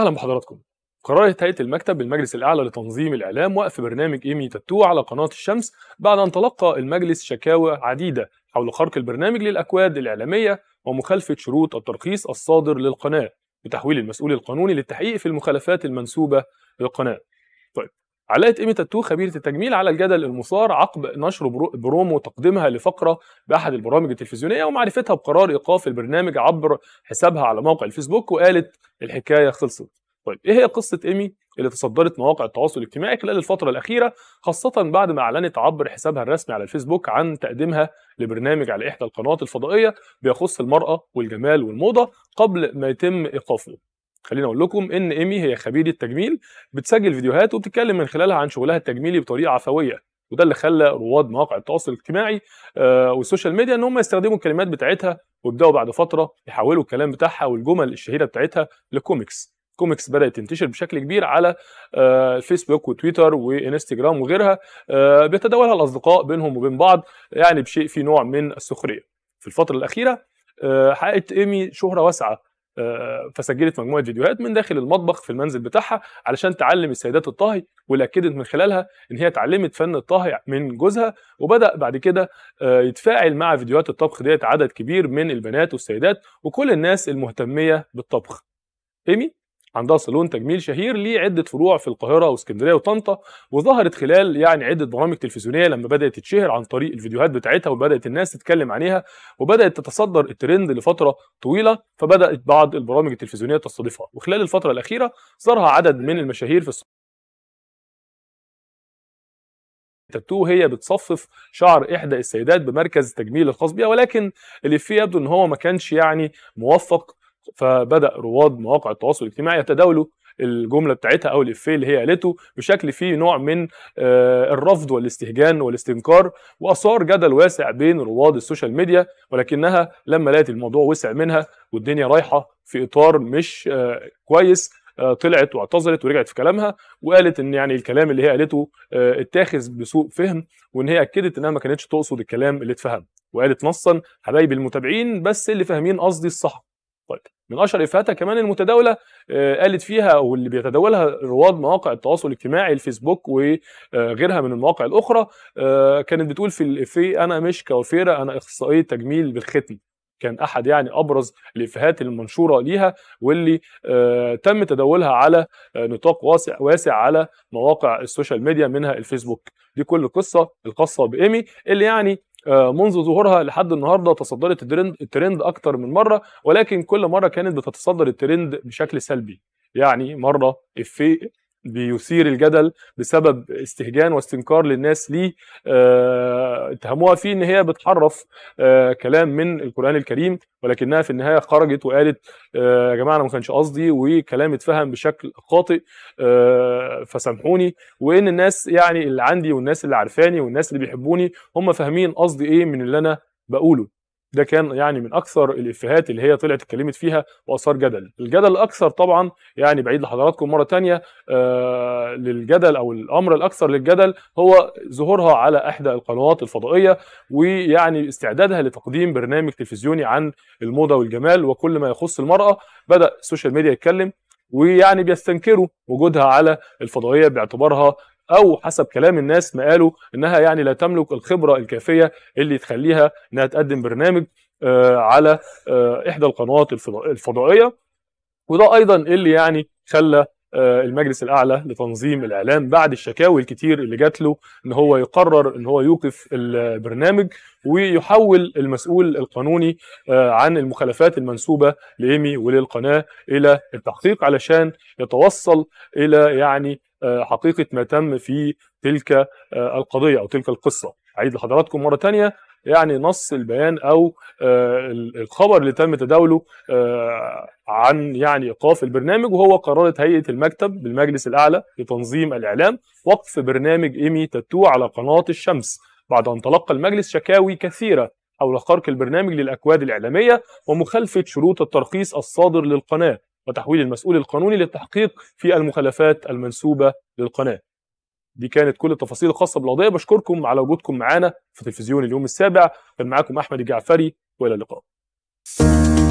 اهلا بحضراتكم قررت هيئه المكتب بالمجلس الاعلى لتنظيم الاعلام وقف برنامج ايمي تاتو على قناه الشمس بعد ان تلقى المجلس شكاوى عديده حول خرق البرنامج للاكواد الاعلاميه ومخالفه شروط الترخيص الصادر للقناه وتحويل المسؤول القانوني للتحقيق في المخالفات المنسوبه للقناه علقت ايمي تاتو خبيره التجميل على الجدل المثار عقب نشر برومو تقديمها لفقره باحد البرامج التلفزيونيه ومعرفتها بقرار ايقاف البرنامج عبر حسابها على موقع الفيسبوك وقالت الحكايه خلصت. طيب ايه هي قصه ايمي اللي تصدرت مواقع التواصل الاجتماعي خلال الفتره الاخيره خاصه بعد ما اعلنت عبر حسابها الرسمي على الفيسبوك عن تقديمها لبرنامج على احدى القنوات الفضائيه بيخص المراه والجمال والموضه قبل ما يتم ايقافه. خليني اقول لكم ان ايمي هي خبيره تجميل بتسجل فيديوهات وبتتكلم من خلالها عن شغلها التجميلي بطريقه عفويه وده اللي خلى رواد مواقع التواصل الاجتماعي آه، والسوشيال ميديا ان هم يستخدموا الكلمات بتاعتها ويبداوا بعد فتره يحولوا الكلام بتاعها والجمل الشهيره بتاعتها لكوميكس كوميكس بدات تنتشر بشكل كبير على آه، الفيسبوك وتويتر وانستجرام وغيرها آه، بيتداولها الاصدقاء بينهم وبين بعض يعني بشيء في نوع من السخريه في الفتره الاخيره حققت ايمي شهره واسعه آه، فسجلت مجموعه فيديوهات من داخل المطبخ في المنزل بتاعها علشان تعلم السيدات الطهي واللي اكدت من خلالها ان هي اتعلمت فن الطهي من جوزها وبدا بعد كده آه، يتفاعل مع فيديوهات الطبخ ديت عدد كبير من البنات والسيدات وكل الناس المهتميه بالطبخ ايمي عندها صالون تجميل شهير ليه عده فروع في القاهره واسكندريه وطنطا وظهرت خلال يعني عده برامج تلفزيونيه لما بدات تتشهر عن طريق الفيديوهات بتاعتها وبدات الناس تتكلم عليها وبدات تتصدر الترند لفتره طويله فبدات بعض البرامج التلفزيونيه تستضيفها وخلال الفتره الاخيره زارها عدد من المشاهير في الص... تاتو هي بتصفف شعر احدى السيدات بمركز التجميل الخاص بيها ولكن الافيه يبدو ان هو ما كانش يعني موفق فبدا رواد مواقع التواصل الاجتماعي يتداولوا الجمله بتاعتها او الافيه اللي هي قالته بشكل فيه نوع من آه، الرفض والاستهجان والاستنكار واثار جدل واسع بين رواد السوشيال ميديا ولكنها لما لقت الموضوع وسع منها والدنيا رايحه في اطار مش آه، كويس آه، طلعت واعتذرت ورجعت في كلامها وقالت ان يعني الكلام اللي هي قالته اتاخذ بسوء فهم وان هي اكدت انها ما كانتش تقصد الكلام اللي اتفهم وقالت نصا حبايبي المتابعين بس اللي فاهمين قصدي الصح طيب من اشهر افهاتها كمان المتداوله آه، قالت فيها واللي بيتداولها رواد مواقع التواصل الاجتماعي الفيسبوك وغيرها آه، من المواقع الاخرى آه، كانت بتقول في الافيه انا مش كوافيره انا اخصائيه تجميل بالختم كان احد يعني ابرز الافيهات المنشوره ليها واللي تم تداولها على نطاق واسع واسع على مواقع السوشيال ميديا منها الفيسبوك دي كل قصه الخاصه بايمي اللي يعني آه، منذ ظهورها لحد النهارده تصدرت الترند اكتر من مره ولكن كل مره كانت بتتصدر الترند بشكل سلبي يعني مره افيه بيثير الجدل بسبب استهجان واستنكار للناس ليه آه، اتهموها فيه ان هي بتحرف آه، كلام من القران الكريم ولكنها في النهايه خرجت وقالت آه، يا جماعه انا ما كانش قصدي وكلام اتفهم بشكل خاطئ فسامحوني وان الناس يعني اللي عندي والناس اللي عارفاني والناس اللي بيحبوني هم فاهمين قصدي ايه من اللي انا بقوله ده كان يعني من اكثر الافيهات اللي هي طلعت اتكلمت فيها واثار جدل الجدل الاكثر طبعا يعني بعيد لحضراتكم مره تانية آه للجدل او الامر الاكثر للجدل هو ظهورها على احدى القنوات الفضائيه ويعني استعدادها لتقديم برنامج تلفزيوني عن الموضه والجمال وكل ما يخص المراه بدا السوشيال ميديا يتكلم ويعني بيستنكروا وجودها على الفضائيه باعتبارها او حسب كلام الناس ما قالوا انها يعني لا تملك الخبره الكافيه اللي تخليها انها تقدم برنامج آه، على آه، احدى القنوات الفضائيه وده ايضا اللي يعني خلى آه، المجلس الاعلى لتنظيم الاعلام بعد الشكاوي الكتير اللي جات له ان هو يقرر ان هو يوقف البرنامج ويحول المسؤول القانوني عن المخالفات المنسوبه لايمي وللقناه الى التحقيق علشان يتوصل الى يعني آه، حقيقه ما تم في تلك آه، القضيه او تلك القصه اعيد لحضراتكم مره ثانيه يعني نص البيان او آه، الخبر اللي تم تداوله عن يعني ايقاف البرنامج وهو قررت هيئه المكتب بالمجلس الاعلى لتنظيم الاعلام وقف برنامج ايمي تاتو على قناه الشمس بعد ان تلقى المجلس شكاوي كثيره حول خرق البرنامج للاكواد الاعلاميه ومخالفه شروط الترخيص الصادر للقناه وتحويل المسؤول القانوني للتحقيق في المخالفات المنسوبه للقناه. دي كانت كل التفاصيل الخاصه بالقضيه بشكركم على وجودكم معانا في تلفزيون اليوم السابع كان معاكم احمد الجعفري والى اللقاء. thank you